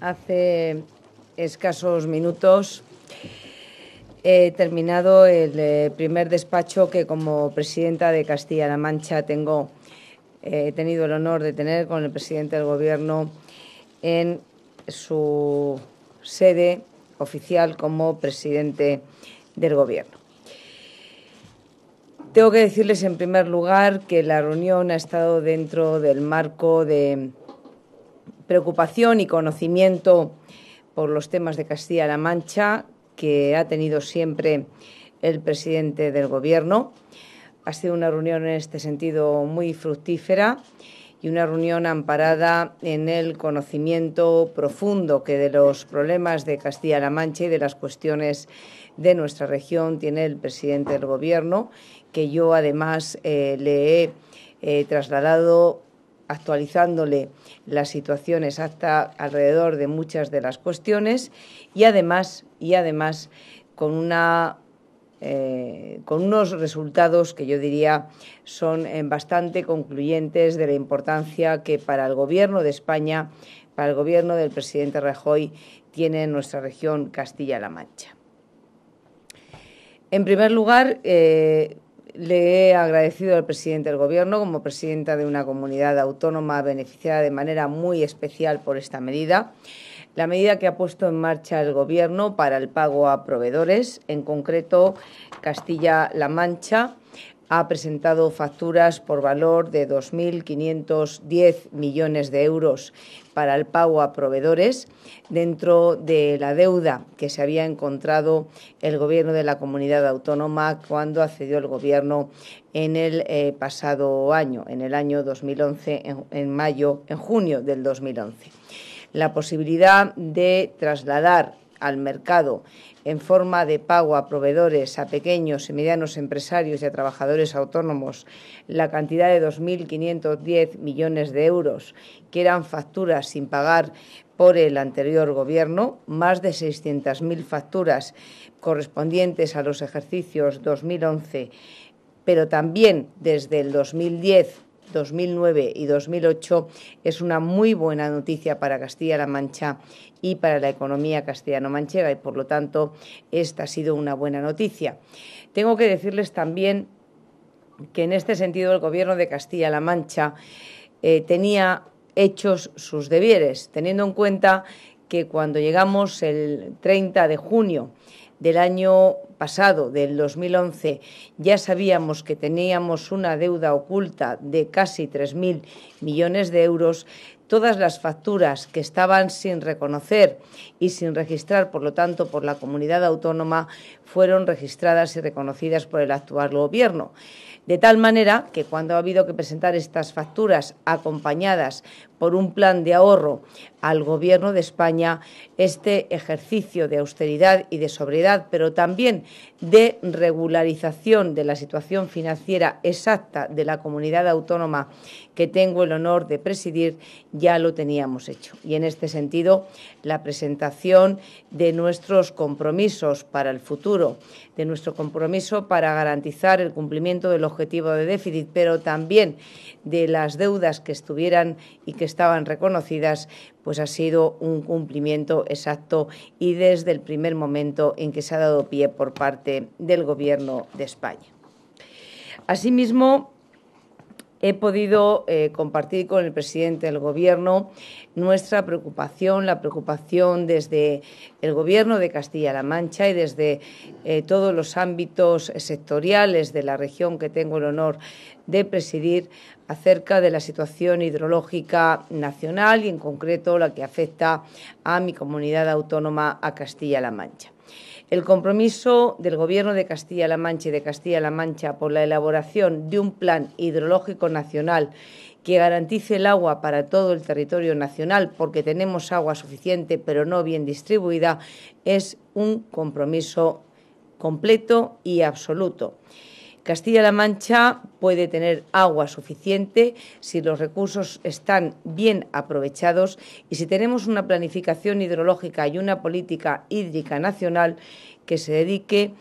Hace escasos minutos he terminado el eh, primer despacho que como presidenta de Castilla-La Mancha tengo, eh, he tenido el honor de tener con el presidente del Gobierno en su sede oficial como presidente del Gobierno. Tengo que decirles en primer lugar que la reunión ha estado dentro del marco de preocupación y conocimiento por los temas de Castilla-La Mancha que ha tenido siempre el presidente del Gobierno. Ha sido una reunión en este sentido muy fructífera y una reunión amparada en el conocimiento profundo que de los problemas de Castilla-La Mancha y de las cuestiones de nuestra región tiene el presidente del Gobierno, que yo además eh, le he eh, trasladado actualizándole las situaciones exacta alrededor de muchas de las cuestiones y además, y además con una eh, con unos resultados que yo diría son eh, bastante concluyentes de la importancia que para el Gobierno de España, para el Gobierno del presidente Rajoy, tiene nuestra región Castilla-La Mancha. En primer lugar, eh, le he agradecido al presidente del Gobierno como presidenta de una comunidad autónoma beneficiada de manera muy especial por esta medida. La medida que ha puesto en marcha el Gobierno para el pago a proveedores, en concreto Castilla-La Mancha, ha presentado facturas por valor de 2.510 millones de euros para el pago a proveedores dentro de la deuda que se había encontrado el Gobierno de la comunidad autónoma cuando accedió el Gobierno en el eh, pasado año, en el año 2011, en mayo, en junio del 2011. La posibilidad de trasladar al mercado en forma de pago a proveedores, a pequeños y medianos empresarios y a trabajadores autónomos la cantidad de 2.510 millones de euros, que eran facturas sin pagar por el anterior Gobierno, más de 600.000 facturas correspondientes a los ejercicios 2011, pero también desde el 2010 2009 y 2008 es una muy buena noticia para Castilla-La Mancha y para la economía castellano-manchega y por lo tanto esta ha sido una buena noticia. Tengo que decirles también que en este sentido el gobierno de Castilla-La Mancha eh, tenía hechos sus deberes, teniendo en cuenta que cuando llegamos el 30 de junio del año pasado, del 2011, ya sabíamos que teníamos una deuda oculta de casi 3.000 millones de euros, todas las facturas que estaban sin reconocer y sin registrar, por lo tanto, por la comunidad autónoma, fueron registradas y reconocidas por el actual gobierno. De tal manera que cuando ha habido que presentar estas facturas acompañadas por un plan de ahorro al Gobierno de España este ejercicio de austeridad y de sobriedad, pero también de regularización de la situación financiera exacta de la comunidad autónoma que tengo el honor de presidir, ya lo teníamos hecho. Y en este sentido, la presentación de nuestros compromisos para el futuro, de nuestro compromiso para garantizar el cumplimiento del objetivo de déficit, pero también de las deudas que estuvieran y que estaban reconocidas, pues ha sido un cumplimiento exacto y desde el primer momento en que se ha dado pie por parte del Gobierno de España. Asimismo, he podido eh, compartir con el presidente del Gobierno nuestra preocupación, la preocupación desde el Gobierno de Castilla-La Mancha y desde eh, todos los ámbitos sectoriales de la región que tengo el honor de presidir acerca de la situación hidrológica nacional y en concreto la que afecta a mi comunidad autónoma, a Castilla-La Mancha. El compromiso del Gobierno de Castilla-La Mancha y de Castilla-La Mancha por la elaboración de un plan hidrológico nacional que garantice el agua para todo el territorio nacional, porque tenemos agua suficiente pero no bien distribuida, es un compromiso completo y absoluto. Castilla-La Mancha puede tener agua suficiente si los recursos están bien aprovechados y si tenemos una planificación hidrológica y una política hídrica nacional que se dedique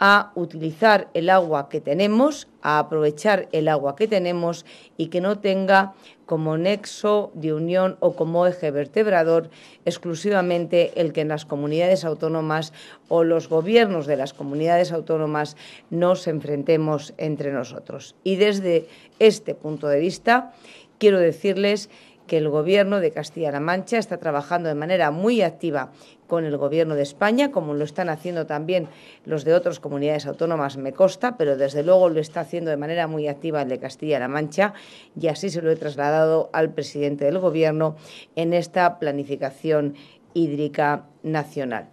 a utilizar el agua que tenemos, a aprovechar el agua que tenemos y que no tenga como nexo de unión o como eje vertebrador exclusivamente el que en las comunidades autónomas o los gobiernos de las comunidades autónomas nos enfrentemos entre nosotros. Y desde este punto de vista, quiero decirles que el Gobierno de Castilla-La Mancha está trabajando de manera muy activa con el Gobierno de España, como lo están haciendo también los de otras comunidades autónomas, me costa, pero desde luego lo está haciendo de manera muy activa el de Castilla-La Mancha y así se lo he trasladado al presidente del Gobierno en esta planificación hídrica nacional.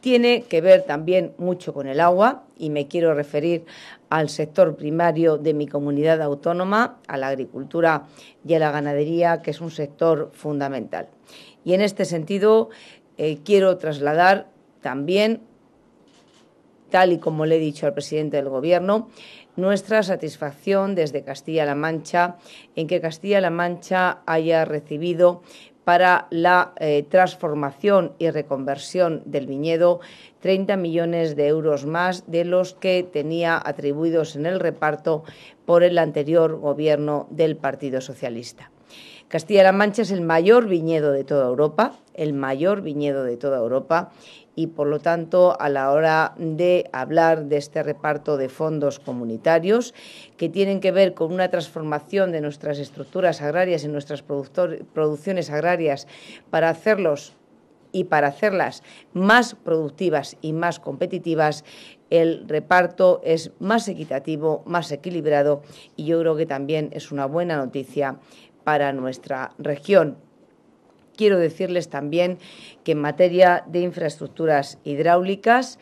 Tiene que ver también mucho con el agua y me quiero referir al sector primario de mi comunidad autónoma, a la agricultura y a la ganadería, que es un sector fundamental. Y en este sentido, eh, quiero trasladar también, tal y como le he dicho al presidente del Gobierno, nuestra satisfacción desde Castilla-La Mancha en que Castilla-La Mancha haya recibido para la eh, transformación y reconversión del viñedo 30 millones de euros más de los que tenía atribuidos en el reparto por el anterior gobierno del Partido Socialista. Castilla-La Mancha es el mayor viñedo de toda Europa, el mayor viñedo de toda Europa y por lo tanto a la hora de hablar de este reparto de fondos comunitarios que tienen que ver con una transformación de nuestras estructuras agrarias y nuestras producciones agrarias para hacerlos y para hacerlas más productivas y más competitivas, el reparto es más equitativo, más equilibrado y yo creo que también es una buena noticia para nuestra región. Quiero decirles también que en materia de infraestructuras hidráulicas,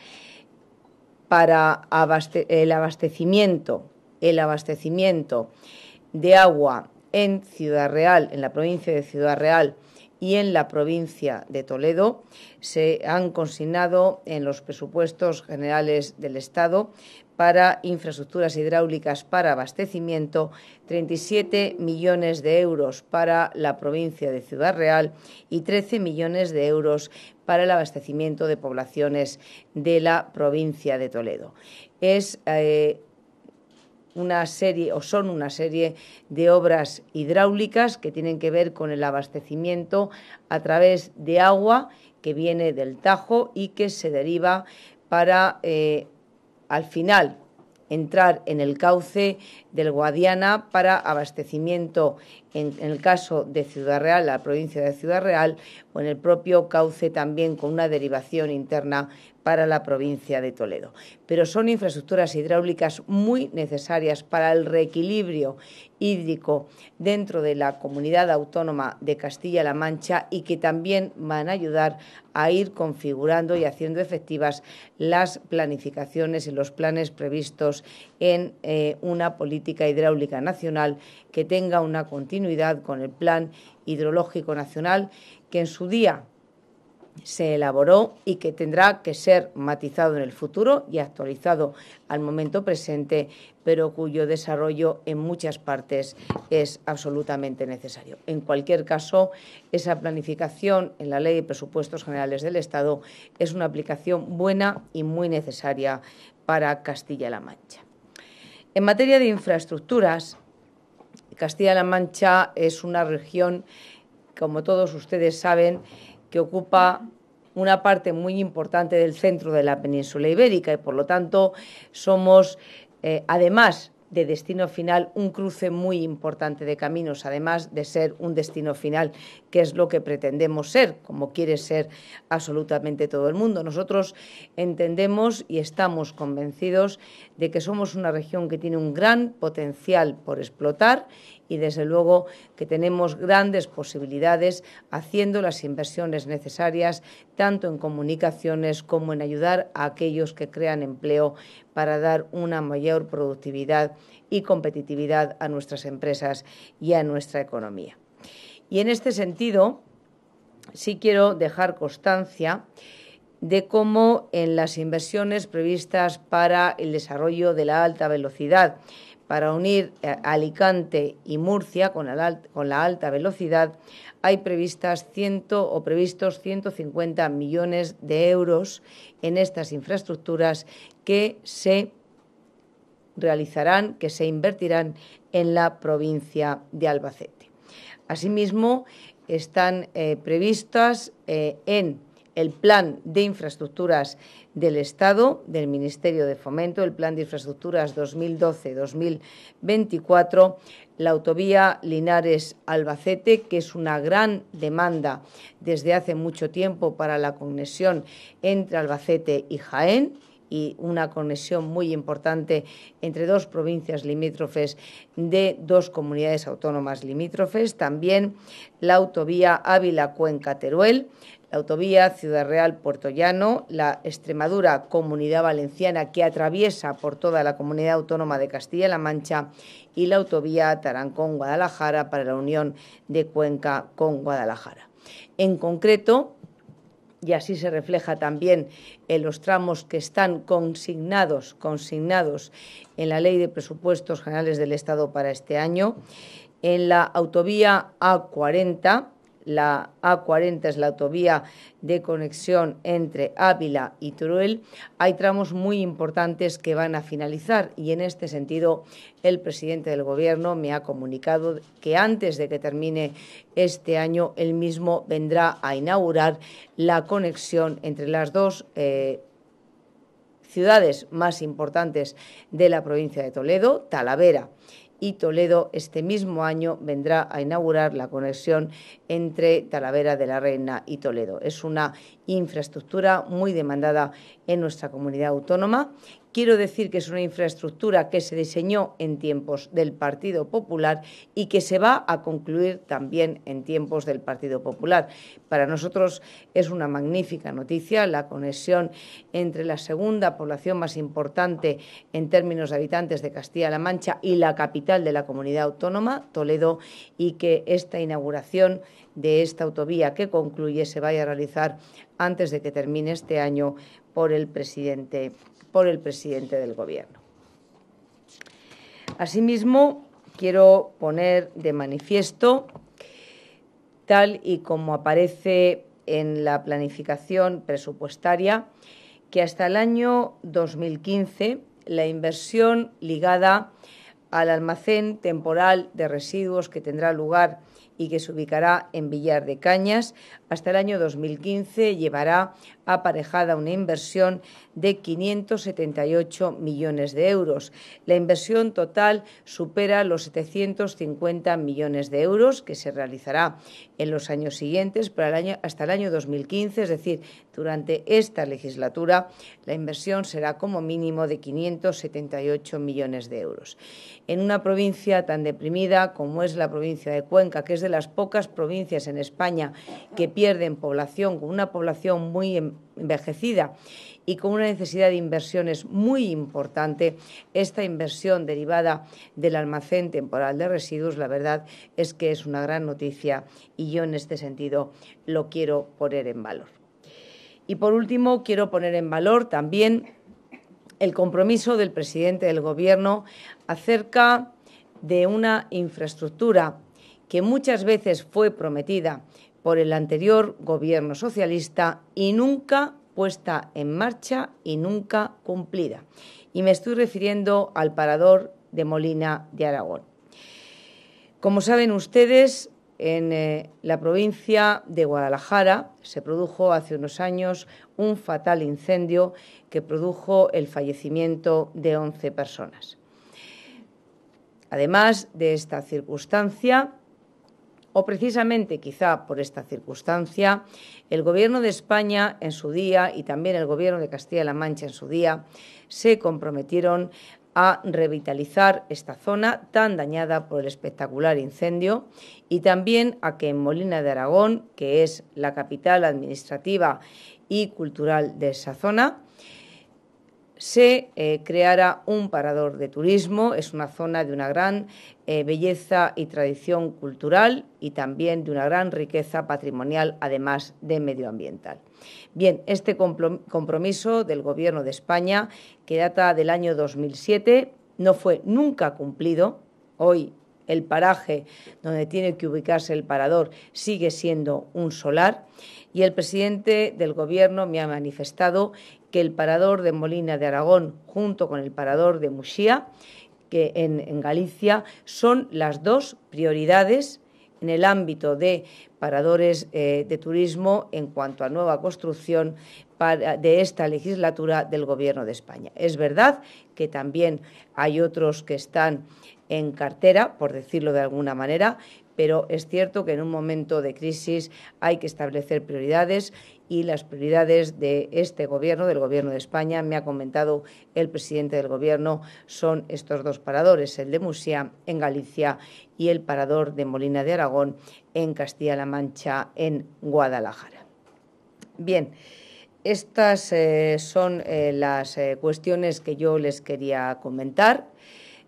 para el abastecimiento, el abastecimiento de agua en Ciudad Real, en la provincia de Ciudad Real y en la provincia de Toledo, se han consignado en los presupuestos generales del Estado para infraestructuras hidráulicas para abastecimiento, 37 millones de euros para la provincia de Ciudad Real y 13 millones de euros para el abastecimiento de poblaciones de la provincia de Toledo. Es eh, una serie o son una serie de obras hidráulicas que tienen que ver con el abastecimiento a través de agua que viene del Tajo y que se deriva para eh, al final entrar en el cauce del Guadiana para abastecimiento, en, el caso de Ciudad Real, la provincia de Ciudad Real, o en el propio cauce también con una derivación interna para la provincia de Toledo. Pero son infraestructuras hidráulicas muy necesarias para el reequilibrio hídrico dentro de la comunidad autónoma de Castilla-La Mancha y que también van a ayudar a ir configurando y haciendo efectivas las planificaciones y los planes previstos en eh, una política hidráulica nacional que tenga una continuidad con el Plan Hidrológico Nacional que en su día se elaboró y que tendrá que ser matizado en el futuro y actualizado al momento presente, pero cuyo desarrollo en muchas partes es absolutamente necesario. En cualquier caso, esa planificación en la Ley de Presupuestos Generales del Estado es una aplicación buena y muy necesaria para Castilla-La Mancha. En materia de infraestructuras, Castilla-La Mancha es una región, como todos ustedes saben, que ocupa una parte muy importante del centro de la península ibérica y por lo tanto somos, eh, además de destino final, un cruce muy importante de caminos, además de ser un destino final, que es lo que pretendemos ser, como quiere ser absolutamente todo el mundo. Nosotros entendemos y estamos convencidos de que somos una región que tiene un gran potencial por explotar y desde luego que tenemos grandes posibilidades haciendo las inversiones necesarias tanto en comunicaciones como en ayudar a aquellos que crean empleo para dar una mayor productividad y competitividad a nuestras empresas y a nuestra economía. Y en este sentido, sí quiero dejar constancia de cómo en las inversiones previstas para el desarrollo de la alta velocidad, para unir eh, Alicante y Murcia con la, alta velocidad hay previstas 100 o previstos 150 millones de euros en estas infraestructuras que se realizarán, que se invertirán en la provincia de Albacete. Asimismo, están eh, previstas eh, en el Plan de Infraestructuras del Estado, del Ministerio de Fomento, el Plan de Infraestructuras 2012-2024, la autovía Linares-Albacete, que es una gran demanda desde hace mucho tiempo para la conexión entre Albacete y Jaén y una conexión muy importante entre dos provincias limítrofes de dos comunidades autónomas limítrofes, también la autovía Ávila-Cuenca-Teruel, autovía Ciudad Real Puerto Llano, la Extremadura Comunidad Valenciana que atraviesa por toda la comunidad autónoma de Castilla-La Mancha y la autovía Tarancón Guadalajara para la unión de Cuenca con Guadalajara. En concreto, y así se refleja también en los tramos que están consignados, consignados en la Ley de Presupuestos Generales del Estado para este año, en la autovía A40 la A40 es la autovía de conexión entre Ávila y Teruel, hay tramos muy importantes que van a finalizar y en este sentido el presidente del Gobierno me ha comunicado que antes de que termine este año él mismo vendrá a inaugurar la conexión entre las dos. Eh, ciudades más importantes de la provincia de Toledo, Talavera y Toledo este mismo año vendrá a inaugurar la conexión entre Talavera de la Reina y Toledo. Es una infraestructura muy demandada en nuestra comunidad autónoma Quiero decir que es una infraestructura que se diseñó en tiempos del Partido Popular y que se va a concluir también en tiempos del Partido Popular. Para nosotros es una magnífica noticia la conexión entre la segunda población más importante en términos de habitantes de Castilla-La Mancha y la capital de la comunidad autónoma, Toledo, y que esta inauguración de esta autovía que concluye se vaya a realizar antes de que termine este año por el presidente, por el presidente del Gobierno. Asimismo, quiero poner de manifiesto, tal y como aparece en la planificación presupuestaria, que hasta el año 2015 la inversión ligada al almacén temporal de residuos que tendrá lugar y que se ubicará en Villar de Cañas. Hasta el año 2015 llevará aparejada una inversión de 578 millones de euros. La inversión total supera los 750 millones de euros que se realizará en los años siguientes pero hasta el año 2015, es decir, durante esta legislatura la inversión será como mínimo de 578 millones de euros. En una provincia tan deprimida como es la provincia de Cuenca, que es de las pocas provincias en España que pierden población, con una población muy em, envejecida y con una necesidad de inversiones muy importante, esta inversión derivada del almacén temporal de residuos, la verdad es que es una gran noticia y yo en este sentido lo quiero poner en valor. Y por último, quiero poner en valor también el compromiso del presidente del Gobierno acerca de una infraestructura que muchas veces fue prometida por el anterior gobierno socialista y nunca puesta en marcha y nunca cumplida. Y me estoy refiriendo al parador de Molina de Aragón. Como saben ustedes, en eh, la provincia de Guadalajara se produjo hace unos años un fatal incendio que produjo el fallecimiento de 11 personas. Además de esta circunstancia, o precisamente quizá por esta circunstancia, el Gobierno de España en su día y también el Gobierno de Castilla-La Mancha en su día se comprometieron a revitalizar esta zona tan dañada por el espectacular incendio y también a que en Molina de Aragón, que es la capital administrativa y cultural de esa zona, se eh, creara un parador de turismo. Es una zona de una gran eh, belleza y tradición cultural y también de una gran riqueza patrimonial, además de medioambiental. Bien, este compromiso del Gobierno de España, que data del año 2007, no fue nunca cumplido. Hoy el paraje donde tiene que ubicarse el parador sigue siendo un solar y el presidente del Gobierno me ha manifestado que el parador de Molina de Aragón junto con el parador de Muxía, que en, Galicia, son las dos prioridades en el ámbito de paradores eh, de turismo en cuanto a nueva construcción de esta legislatura del Gobierno de España. Es verdad que también hay otros que están en cartera, por decirlo de alguna manera, pero es cierto que en un momento de crisis hay que establecer prioridades y las prioridades de este Gobierno, del Gobierno de España, me ha comentado el presidente del Gobierno, son estos dos paradores, el de Musia en Galicia y el parador de Molina de Aragón en Castilla-La Mancha, en Guadalajara. Bien. Estas eh, son eh, las eh, cuestiones que yo les quería comentar.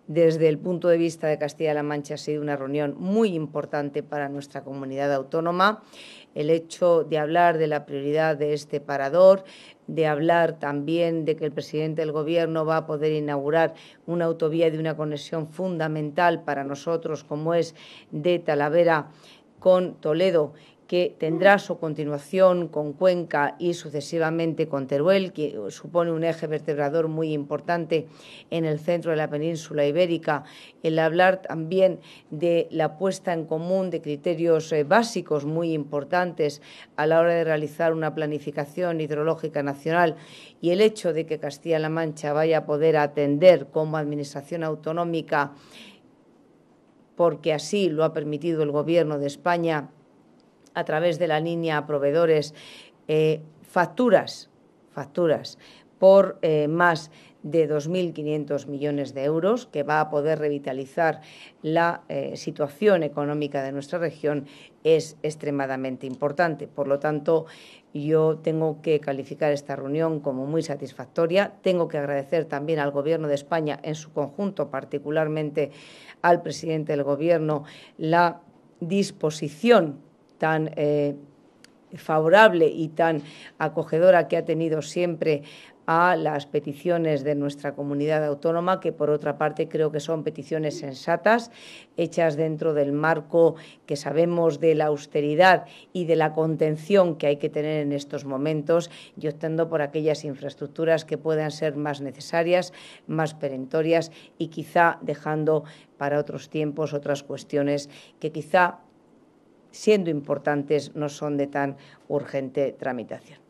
Desde el punto de vista de Castilla-La Mancha ha sido una reunión muy importante para nuestra comunidad autónoma. El hecho de hablar de la prioridad de este parador, de hablar también de que el presidente del Gobierno va a poder inaugurar una autovía de una conexión fundamental para nosotros, como es de Talavera con Toledo que tendrá su continuación con Cuenca y sucesivamente con Teruel, que supone un eje vertebrador muy importante en el centro de la península ibérica. El hablar también de la puesta en común de criterios eh, básicos muy importantes a la hora de realizar una planificación hidrológica nacional y el hecho de que Castilla-La Mancha vaya a poder atender como administración autonómica porque así lo ha permitido el Gobierno de España a través de la línea proveedores eh, facturas, facturas por eh, más de 2.500 millones de euros, que va a poder revitalizar la eh, situación económica de nuestra región, es extremadamente importante. Por lo tanto, yo tengo que calificar esta reunión como muy satisfactoria. Tengo que agradecer también al Gobierno de España en su conjunto, particularmente al presidente del Gobierno, la disposición tan eh, favorable y tan acogedora que ha tenido siempre a las peticiones de nuestra comunidad autónoma, que por otra parte creo que son peticiones sensatas, hechas dentro del marco que sabemos de la austeridad y de la contención que hay que tener en estos momentos y optando por aquellas infraestructuras que puedan ser más necesarias, más perentorias y quizá dejando para otros tiempos otras cuestiones que quizá siendo importantes, no son de tan urgente tramitación.